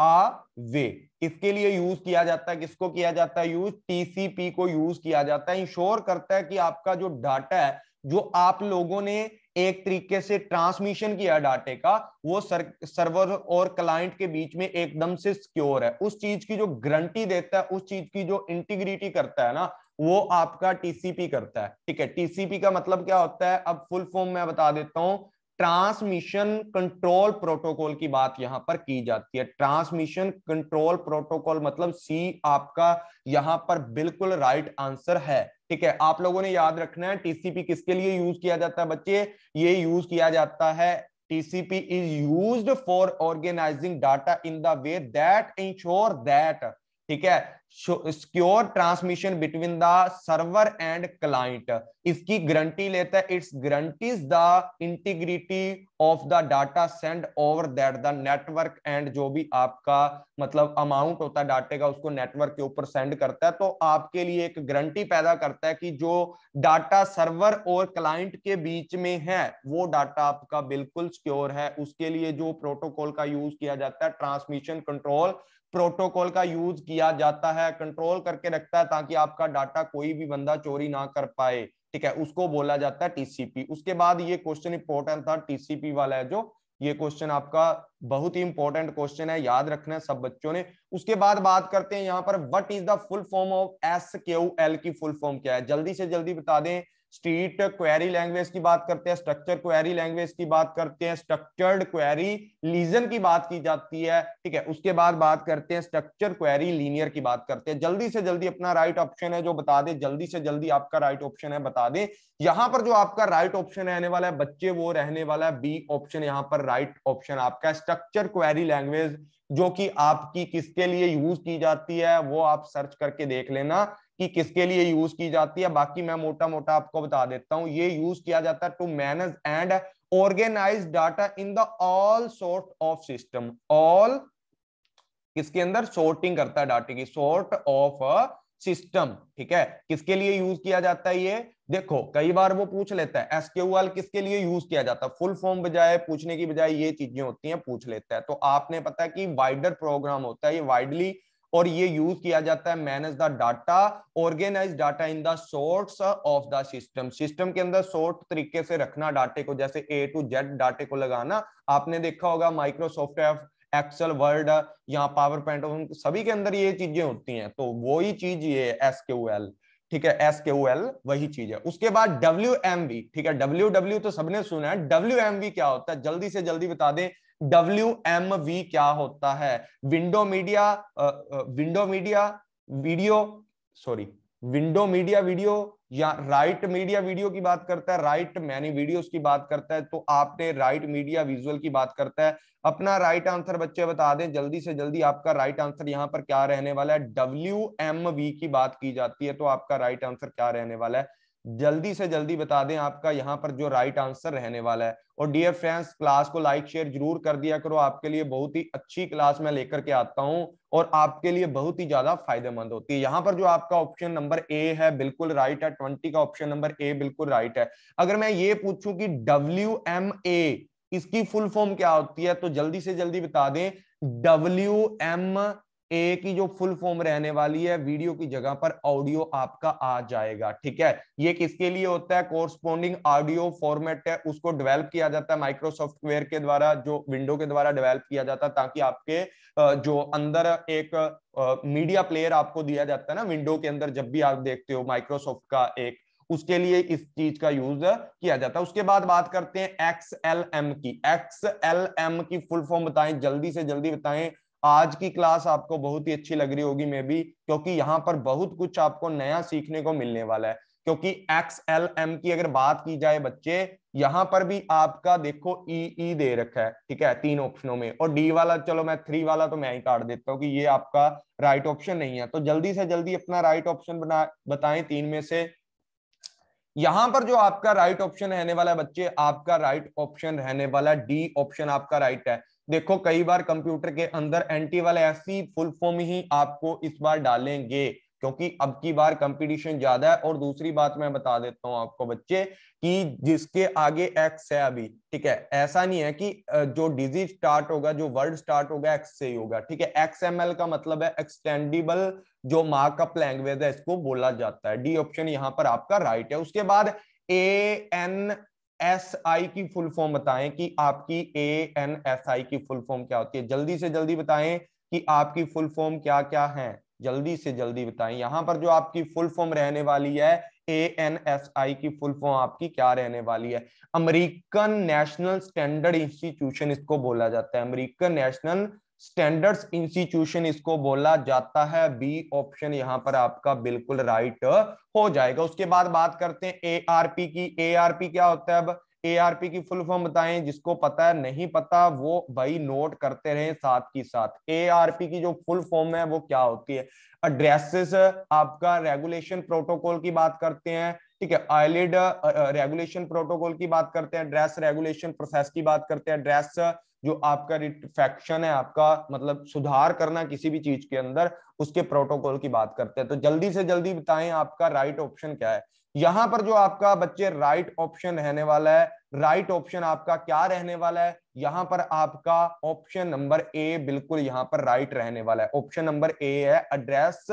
आ वे इसके लिए यूज किया जाता है किसको किया जाता है यूज टीसीपी को यूज किया जाता है इंश्योर करता है कि आपका जो डाटा है जो आप लोगों ने एक तरीके से ट्रांसमिशन किया डाटे का वो सर, सर्वर और क्लाइंट के बीच में एकदम से सिक्योर है उस चीज की जो गारंटी देता है उस चीज की जो इंटीग्रिटी करता है ना वो आपका टीसीपी करता है ठीक है टीसीपी का मतलब क्या होता है अब फुल फॉर्म मैं बता देता हूं ट्रांसमिशन कंट्रोल प्रोटोकॉल की बात यहां पर की जाती है ट्रांसमिशन कंट्रोल प्रोटोकॉल मतलब सी आपका यहां पर बिल्कुल राइट आंसर है ठीक है आप लोगों ने याद रखना है टीसीपी किसके लिए यूज किया जाता है बच्चे ये यूज किया जाता है TCP is used for organizing data in the way that ensure that ठीक है secure transmission between the server and client इसकी गारंटी लेता है it's guarantees the integrity of the data send over that the network and जो भी आपका मतलब amount होता है डाटे का उसको नेटवर्क के ऊपर सेंड करता है तो आपके लिए एक गारंटी पैदा करता है कि जो डाटा सर्वर और क्लाइंट के बीच में है वो डाटा आपका बिल्कुल सिक्योर है उसके लिए जो प्रोटोकॉल का यूज किया जाता है ट्रांसमिशन कंट्रोल प्रोटोकॉल का यूज किया जाता है कंट्रोल करके रखता है ताकि आपका डाटा कोई भी बंदा चोरी ना कर पाए ठीक है उसको बोला जाता है टीसीपी उसके बाद ये क्वेश्चन इंपॉर्टेंट था टीसीपी वाला है जो ये क्वेश्चन आपका बहुत ही इंपॉर्टेंट क्वेश्चन है याद रखना है सब बच्चों ने उसके बाद बात करते हैं यहाँ पर what is the full form of S की फुल फॉर्म क्या है जल्दी से जल्दी बता दें स्ट्रीट क्वेरी लैंग्वेज की बात करते हैं स्ट्रक्चर क्वेरी लैंग्वेज की बात करते हैं स्ट्रक्चर्ड क्वेरी लीजन की बात की जाती है ठीक है उसके बाद बात करते हैं स्ट्रक्चर क्वेरी लीनियर की बात करते हैं जल्दी से जल्दी अपना राइट ऑप्शन है जो बता दे जल्दी से जल्दी आपका राइट ऑप्शन है बता दे यहां पर जो आपका राइट ऑप्शन रहने वाला है बच्चे वो रहने वाला है बी ऑप्शन यहाँ पर राइट ऑप्शन आपका स्ट्रक्चर क्वेरी लैंग्वेज जो कि आपकी किसके लिए यूज की जाती है वो आप सर्च करके देख लेना कि किसके लिए यूज की जाती है बाकी मैं मोटा मोटा आपको बता देता हूं ये यूज किया जाता है to manage and organise data in the all sort of system all किसके अंदर सोर्टिंग करता है डाटे की सोर्ट ऑफ सिस्टम ठीक है किसके लिए यूज किया जाता है ये देखो कई बार वो पूछ लेता है एसक्यूएल किसके लिए यूज किया जाता है फुल फॉर्म बजाय पूछने की बजाय ये चीजें होती हैं पूछ लेता है तो आपने पता है कि वाइडर प्रोग्राम होता है ये वाइडली और ये यूज किया जाता है manage the data organise data in the sorts of the system system के अंदर सोर्ट तरीके से रखना डाटे को जैसे ए टू जेड डाटे को लगाना आपने देखा होगा माइक्रोसॉफ्ट एक्सेल वर्ड यहाँ पावर पॉइंट सभी के अंदर ये चीजें होती हैं तो वही चीज ये एस के एल ठीक है एस के एल वही चीज है उसके बाद डब्ल्यू एम वी ठीक है डब्ल्यू डब्ल्यू तो सबने सुना है डब्ल्यू एम वी क्या होता है जल्दी से जल्दी बता दें डब्ल्यू एम वी क्या होता है window media window media video sorry window media video या राइट मीडिया वीडियो की बात करता है राइट मैनी वीडियोस की बात करता है तो आपने राइट मीडिया विजुअल की बात करता है अपना राइट आंसर बच्चे बता दें जल्दी से जल्दी आपका राइट आंसर यहां पर क्या रहने वाला है डब्ल्यू एम वी की बात की जाती है तो आपका राइट आंसर क्या रहने वाला है जल्दी से जल्दी बता दें आपका यहाँ पर जो राइट आंसर रहने वाला है और डियर फ्रेंड्स क्लास को लाइक शेयर जरूर कर दिया करो आपके लिए बहुत ही अच्छी क्लास मैं लेकर के आता हूँ और आपके लिए बहुत ही ज्यादा फायदेमंद होती है यहाँ पर जो आपका ऑप्शन नंबर ए है बिल्कुल राइट है ट्वेंटी का ऑप्शन नंबर ए बिल्कुल राइट है अगर मैं ये पूछूं कि डब्ल्यू एम ए इसकी फुल फॉर्म क्या होती है तो जल्दी से जल्दी बता दें डब्ल्यू एम ए की जो फुल फॉर्म रहने वाली है वीडियो की जगह पर ऑडियो आपका आ जाएगा ठीक है ये किसके लिए होता है कोरस्पोंडिंग ऑडियो फॉर्मेट है उसको डेवलप किया जाता है माइक्रोसॉफ्टवेयर के द्वारा जो विंडो के द्वारा डेवलप किया जाता है ताकि आपके जो अंदर एक मीडिया प्लेयर आपको दिया जाता है ना विंडो के अंदर जब भी आप देखते हो माइक्रोसॉफ्ट का एक उसके लिए इस चीज का यूज किया जाता है उसके बाद बात करते हैं एक्स एल एम की एक्स एल एम की फुल फॉर्म बताएं जल्दी से जल्दी बताएं आज की क्लास आपको बहुत ही अच्छी लग रही होगी मे भी क्योंकि यहाँ पर बहुत कुछ आपको नया सीखने को मिलने वाला है क्योंकि एक्स एल एम की अगर बात की जाए बच्चे यहां पर भी आपका देखो ई e ई e दे रखा है ठीक है तीन ऑप्शनों में और डी वाला चलो मैं थ्री वाला तो मैं ही काट देता हूँ कि ये आपका राइट ऑप्शन नहीं है तो जल्दी से जल्दी अपना राइट ऑप्शन बना बताएं तीन में से यहां पर जो आपका राइट ऑप्शन रहने वाला है बच्चे आपका राइट ऑप्शन रहने वाला डी ऑप्शन आपका राइट है देखो कई बार कंप्यूटर के अंदर एंटी वाले ऐसी फुल फॉर्म ही आपको इस बार डालेंगे क्योंकि अब की बार कंपटीशन ज्यादा है और दूसरी बात मैं बता देता हूं आपको बच्चे कि जिसके आगे एक्स है अभी ठीक है ऐसा नहीं है कि जो डिजीज स्टार्ट होगा जो वर्ड स्टार्ट होगा एक्स से ही होगा ठीक है एक्स एम एल का मतलब है एक्सटेंडेबल जो मार्कअप लैंग्वेज है इसको बोला जाता है डी ऑप्शन यहाँ पर आपका राइट है उसके बाद ए एन एस आई की फुल फॉर्म बताएं कि आपकी ए एन एस आई की फुल फॉर्म क्या होती है जल्दी से जल्दी बताएं कि आपकी फुल फॉर्म क्या क्या है जल्दी से जल्दी बताएं यहां पर जो आपकी फुल फॉर्म रहने वाली है ए एन एस आई की फुल फॉर्म आपकी क्या रहने वाली है अमेरिकन नेशनल स्टैंडर्ड इंस्टीट्यूशन इसको बोला जाता है अमेरिकन नेशनल स्टैंडर्ड्स इंस्टीट्यूशन इसको बोला जाता है बी ऑप्शन यहां पर आपका बिल्कुल राइट हो जाएगा उसके बाद बात करते हैं एआरपी की एआरपी क्या होता है अब एआरपी की फुल फॉर्म बताएं जिसको पता है नहीं पता वो भाई नोट करते रहें साथ की साथ एआरपी की जो फुल फॉर्म है वो क्या होती है एड्रेसेस आपका रेगुलेशन प्रोटोकॉल की बात करते हैं ठीक है आईलिड रेगुलेशन प्रोटोकॉल की बात करते हैं ड्रेस रेगुलेशन प्रोसेस की बात करते हैं ड्रेस जो आपका रिफेक्शन है आपका मतलब सुधार करना किसी भी चीज के अंदर उसके प्रोटोकॉल की बात करते हैं तो जल्दी से जल्दी बताएं आपका राइट ऑप्शन क्या है यहां पर जो आपका बच्चे राइट ऑप्शन रहने वाला है राइट ऑप्शन आपका क्या रहने वाला है यहां पर आपका ऑप्शन नंबर ए बिल्कुल यहां पर राइट रहने वाला है ऑप्शन नंबर ए है एड्रेस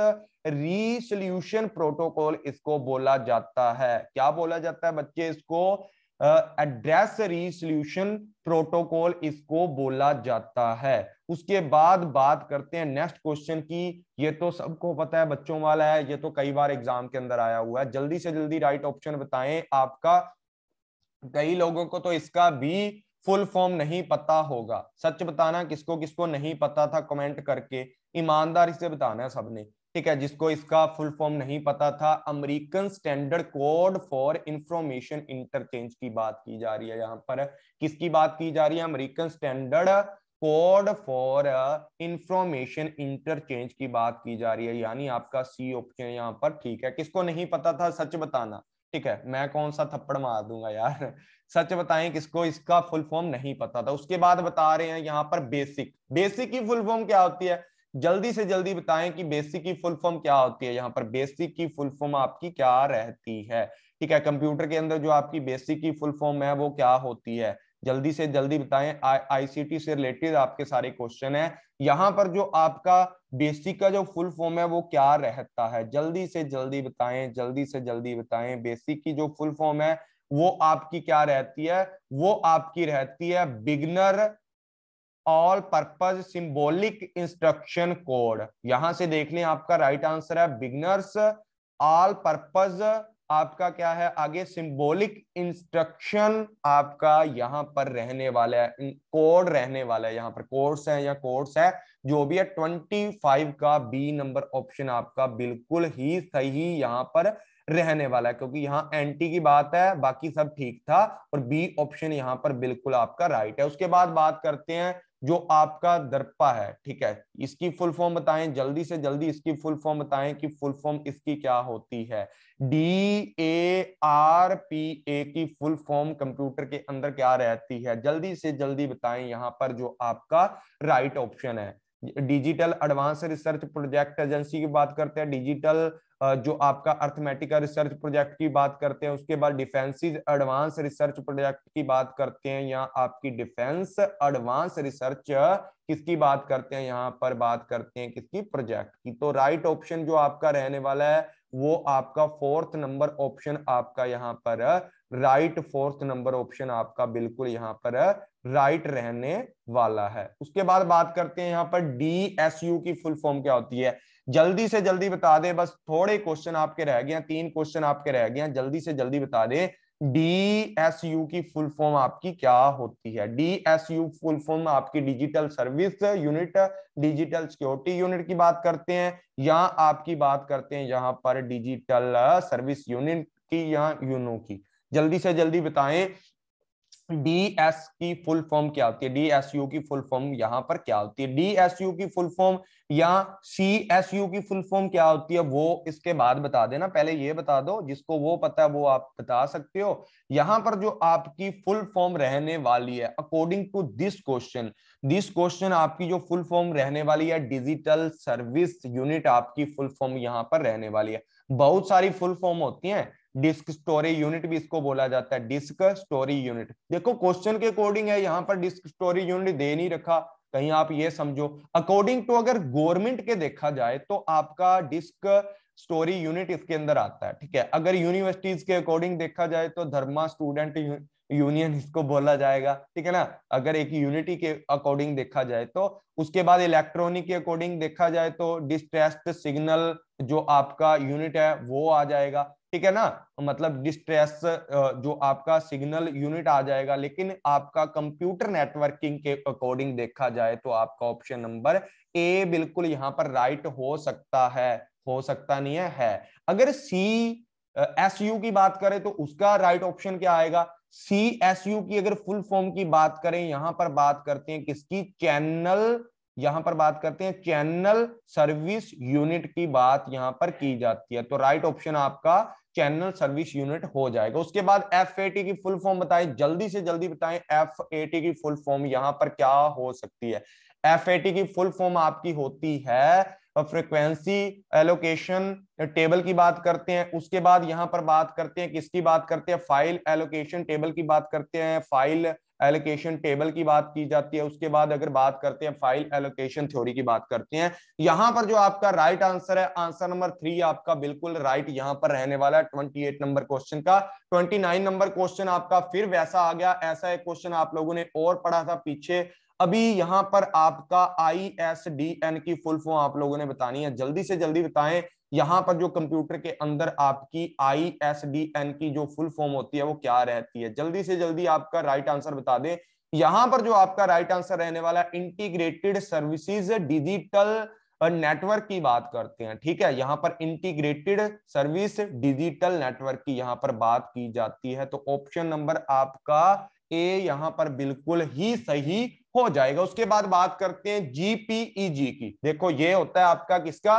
रीसोल्यूशन प्रोटोकॉल इसको बोला जाता है क्या बोला जाता है बच्चे इसको एड्रेस रिसोल्यूशन प्रोटोकॉल इसको बोला जाता है उसके बाद बात करते हैं नेक्स्ट क्वेश्चन की ये तो सबको पता है बच्चों वाला है ये तो कई बार एग्जाम के अंदर आया हुआ है जल्दी से जल्दी राइट ऑप्शन बताएं आपका कई लोगों को तो इसका भी फुल फॉर्म नहीं पता होगा सच बताना किसको किसको नहीं पता था कमेंट करके ईमानदारी से बताना है सबने ठीक है जिसको इसका फुल फॉर्म नहीं पता था American standard code for information interchange की बात की जा रही है यहाँ पर किसकी बात की जा रही है American standard code for information interchange की बात की जा रही है यानी आपका सी ऑप्शन यहाँ पर ठीक है किसको नहीं पता था सच बताना ठीक है मैं कौन सा थप्पड़ मार दूंगा यार [LAUGHS] सच बताएं किसको इसका फुल फॉर्म नहीं पता था उसके बाद बता रहे हैं यहाँ पर बेसिक बेसिक की फुल फॉर्म क्या होती है जल्दी से जल्दी बताएं कि बेसिक की फुल फॉर्म क्या होती है यहाँ पर बेसिक की फुल फॉर्म आपकी क्या रहती है ठीक है कंप्यूटर के अंदर जो आपकी बेसिक की फुल फॉर्म है वो क्या होती है जल्दी से जल्दी बताएं आईसीटी से रिलेटेड आपके सारे क्वेश्चन है यहाँ पर जो आपका बेसिक का जो फुल फॉर्म है वो क्या रहता है जल्दी से जल्दी बताएं जल्दी से जल्दी बताएं बेसिक की जो फुल फॉर्म है वो आपकी क्या रहती है वो आपकी रहती है beginner all purpose symbolic instruction code यहां से देख लें आपका राइट आंसर है बिगनर्स ऑल पर्पज आपका क्या है आगे सिंबोलिक इंस्ट्रक्शन आपका यहां पर रहने वाला है कोड रहने वाला है यहाँ पर कोर्स है या कोर्स है जो भी है ट्वेंटी फाइव का बी नंबर ऑप्शन आपका बिल्कुल ही सही यहां पर रहने वाला है क्योंकि यहाँ एंटी की बात है बाकी सब ठीक था और बी ऑप्शन यहाँ पर बिल्कुल आपका राइट है उसके बाद बात करते हैं जो आपका दर्पा है ठीक है इसकी फुल फॉर्म बताएं जल्दी से जल्दी इसकी फुल फॉर्म बताएं कि फुल फॉर्म इसकी क्या होती है D A R P A की फुल फॉर्म कंप्यूटर के अंदर क्या रहती है जल्दी से जल्दी बताएं यहां पर जो आपका राइट ऑप्शन है digital advance research project agency की बात करते हैं डिजिटल जो आपका अर्थमेटिकल रिसर्च प्रोजेक्ट की बात करते हैं उसके बाद डिफेंसिस एडवांस रिसर्च प्रोजेक्ट की बात करते हैं या आपकी डिफेंस एडवांस रिसर्च किसकी बात करते हैं यहाँ पर बात करते हैं किसकी प्रोजेक्ट की तो राइट ऑप्शन जो आपका रहने वाला है वो आपका फोर्थ नंबर ऑप्शन आपका यहाँ पर राइट फोर्थ नंबर ऑप्शन आपका बिल्कुल यहाँ पर राइट रहने वाला है उसके बाद बात करते हैं यहाँ पर डी एस यू की फुल फॉर्म क्या होती है जल्दी से जल्दी बता दे बस थोड़े क्वेश्चन आपके रह गए तीन क्वेश्चन आपके रह गए जल्दी से जल्दी बता दे डी एस यू की फुल फॉर्म आपकी क्या होती है D S U full form आपकी digital service unit digital security unit की बात करते हैं या आपकी बात करते हैं यहाँ पर डिजिटल सर्विस यूनिट की या यूनो की जल्दी से जल्दी बताएं डीएस की फुल फॉर्म क्या होती है डीएसयू की फुल फॉर्म यहां पर क्या होती है डीएसयू की फुल फॉर्म या सीएसयू की फुल फॉर्म क्या होती है वो इसके बाद बता देना पहले ये बता दो जिसको वो पता है वो आप बता सकते हो यहां पर जो आपकी फुल फॉर्म रहने वाली है according to this question this question आपकी जो फुल फॉर्म रहने वाली है डिजिटल सर्विस यूनिट आपकी फुल फॉर्म यहाँ पर रहने वाली है बहुत सारी फुल फॉर्म होती है डिस्क स्टोरी यूनिट भी इसको बोला जाता है डिस्क स्टोरी यूनिट देखो क्वेश्चन के अकॉर्डिंग है यहाँ पर डिस्क स्टोरी यूनिट दे नहीं रखा कहीं आप ये समझो अकॉर्डिंग टू अगर गवर्नमेंट के देखा जाए तो आपका डिस्क स्टोरी यूनिट इसके अंदर आता है ठीक है अगर यूनिवर्सिटीज के अकॉर्डिंग देखा जाए तो धर्मा स्टूडेंट यूनियन इसको बोला जाएगा ठीक है ना अगर एक यूनिटी के अकॉर्डिंग देखा जाए तो उसके बाद इलेक्ट्रॉनिक के अकॉर्डिंग देखा जाए तो डिस्ट्रेस्ट सिग्नल जो आपका यूनिट है वो आ जाएगा ठीक है ना मतलब डिस्ट्रेस जो आपका सिग्नल यूनिट आ जाएगा लेकिन आपका कंप्यूटर नेटवर्किंग के अकॉर्डिंग देखा जाए तो आपका ऑप्शन नंबर ए बिल्कुल यहां पर राइट हो सकता है हो सकता नहीं है, है। अगर सी एस यू की बात करें तो उसका राइट ऑप्शन क्या आएगा सी एस यू की अगर फुल फॉर्म की बात करें यहां पर बात करते हैं किसकी चैनल यहां पर बात करते हैं चैनल सर्विस यूनिट की बात यहां पर की जाती है तो राइट ऑप्शन आपका चैनल सर्विस यूनिट हो जाएगा उसके बाद एफ की फुल फॉर्म बताएं जल्दी से जल्दी बताएं एफ की फुल फॉर्म यहां पर क्या हो सकती है एफ की फुल फॉर्म आपकी होती है फ्रिक्वेंसी एलोकेशन टेबल की बात करते हैं उसके बाद यहां पर बात करते हैं किसकी बात करते हैं फाइल एलोकेशन टेबल की बात करते हैं फाइल एलोकेशन टेबल की बात की जाती है उसके बाद अगर बात करते हैं फाइल एलोकेशन थ्योरी की बात करते हैं यहां पर जो आपका राइट आंसर है आंसर नंबर थ्री आपका बिल्कुल राइट यहां पर रहने वाला है ट्वेंटी एट नंबर क्वेश्चन का ट्वेंटी नाइन नंबर क्वेश्चन आपका फिर वैसा आ गया ऐसा एक क्वेश्चन आप लोगों ने और पढ़ा था पीछे अभी यहां पर आपका आई एस डी एन की फुल फॉर्म आप लोगों ने बतानी है जल्दी से जल्दी बताएं यहां पर जो कंप्यूटर के अंदर आपकी आई एस डी एन की जो फुल फॉर्म होती है वो क्या रहती है जल्दी से जल्दी आपका राइट आंसर बता दें यहां पर जो आपका राइट आंसर रहने वाला इंटीग्रेटेड सर्विसेज डिजिटल नेटवर्क की बात करते हैं ठीक है यहां पर इंटीग्रेटेड सर्विस डिजिटल नेटवर्क की यहां पर बात की जाती है तो ऑप्शन नंबर आपका ए यहां पर बिल्कुल ही सही हो जाएगा उसके बाद बात करते हैं जीपीईजी e की देखो ये होता है आपका किसका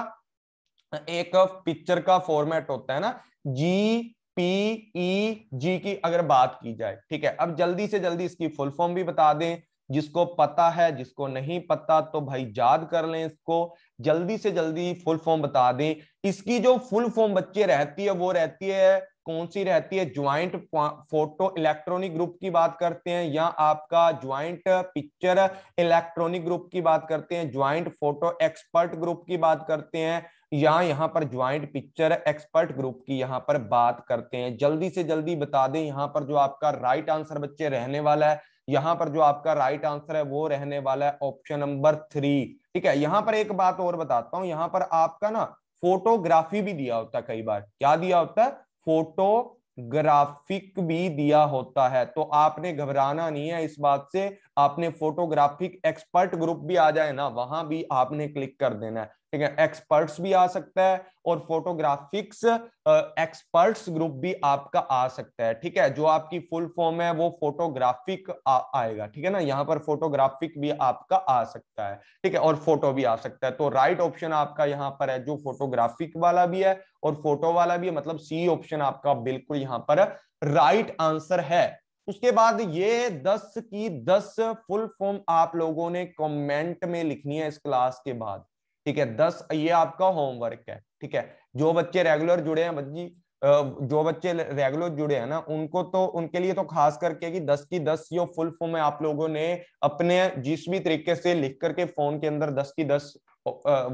एक पिक्चर का फॉर्मेट होता है ना जी पी ई जी की अगर बात की जाए ठीक है अब जल्दी से जल्दी इसकी फुल फॉर्म भी बता दें जिसको पता है जिसको नहीं पता तो भाई याद कर लें इसको जल्दी से जल्दी फुल फॉर्म बता दें इसकी जो फुल फॉर्म बच्चे रहती है वो रहती है कौन सी रहती है ज्वाइंट फोटो इलेक्ट्रॉनिक ग्रुप की बात करते हैं या आपका ज्वाइंट पिक्चर इलेक्ट्रॉनिक ग्रुप की बात करते हैं ज्वाइंट फोटो एक्सपर्ट ग्रुप की बात करते हैं या यहाँ पर ज्वाइंट पिक्चर एक्सपर्ट ग्रुप की यहाँ पर बात करते हैं जल्दी से जल्दी बता दें यहाँ पर जो आपका राइट आंसर बच्चे रहने वाला है यहाँ पर जो आपका राइट आंसर है वो रहने वाला है ऑप्शन नंबर थ्री ठीक है यहाँ पर एक बात और बताता हूँ यहाँ पर आपका ना फोटोग्राफी भी दिया होता है कई बार क्या दिया होता है फोटोग्राफिक भी दिया होता है तो आपने घबराना नहीं है इस बात से आपने फोटोग्राफिक एक्सपर्ट ग्रुप भी आ जाए ना वहां भी आपने क्लिक कर देना है ठीक है एक्सपर्ट्स भी आ सकता है और फोटोग्राफिक्स एक्सपर्ट्स ग्रुप भी आपका आ सकता है ठीक है जो आपकी फुल फॉर्म है वो फोटोग्राफिक आएगा ठीक है ना यहाँ पर फोटोग्राफिक भी आपका आ सकता है ठीक है और फोटो भी आ सकता है तो राइट ऑप्शन आपका यहाँ पर है जो फोटोग्राफिक वाला भी है और फोटो वाला भी है मतलब सी ऑप्शन आपका बिल्कुल यहाँ पर राइट आंसर है उसके बाद ये दस की दस फुल फॉर्म आप लोगों ने कमेंट में लिखनी है इस क्लास के बाद ठीक है दस ये आपका होमवर्क है ठीक है जो बच्चे रेगुलर जुड़े हैं बच्ची जो बच्चे रेगुलर जुड़े हैं ना उनको तो उनके लिए तो खास करके कि 10 की 10 यो फुल फॉर्म में आप लोगों ने अपने जिस भी तरीके से लिख करके फोन के अंदर 10 की 10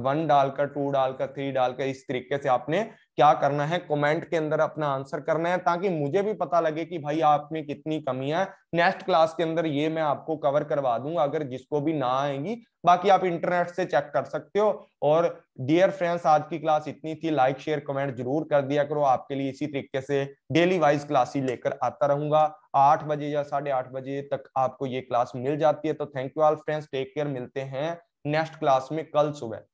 वन डालकर टू डालकर थ्री डालकर इस तरीके से आपने क्या करना है कमेंट के अंदर अपना आंसर करना है ताकि मुझे भी पता लगे कि भाई आप में कितनी कमियां है नेक्स्ट क्लास के अंदर ये मैं आपको कवर करवा दूंगा अगर जिसको भी ना आएंगी बाकी आप इंटरनेट से चेक कर सकते हो और डियर फ्रेंड्स आज की क्लास इतनी थी लाइक शेयर कमेंट जरूर कर दिया करो आपके लिए इसी तरीके से डेली वाइज ही लेकर आता रहूंगा आठ बजे या साढ़े आठ बजे तक आपको ये क्लास मिल जाती है तो thank you all friends take care मिलते हैं नेक्स्ट क्लास में कल सुबह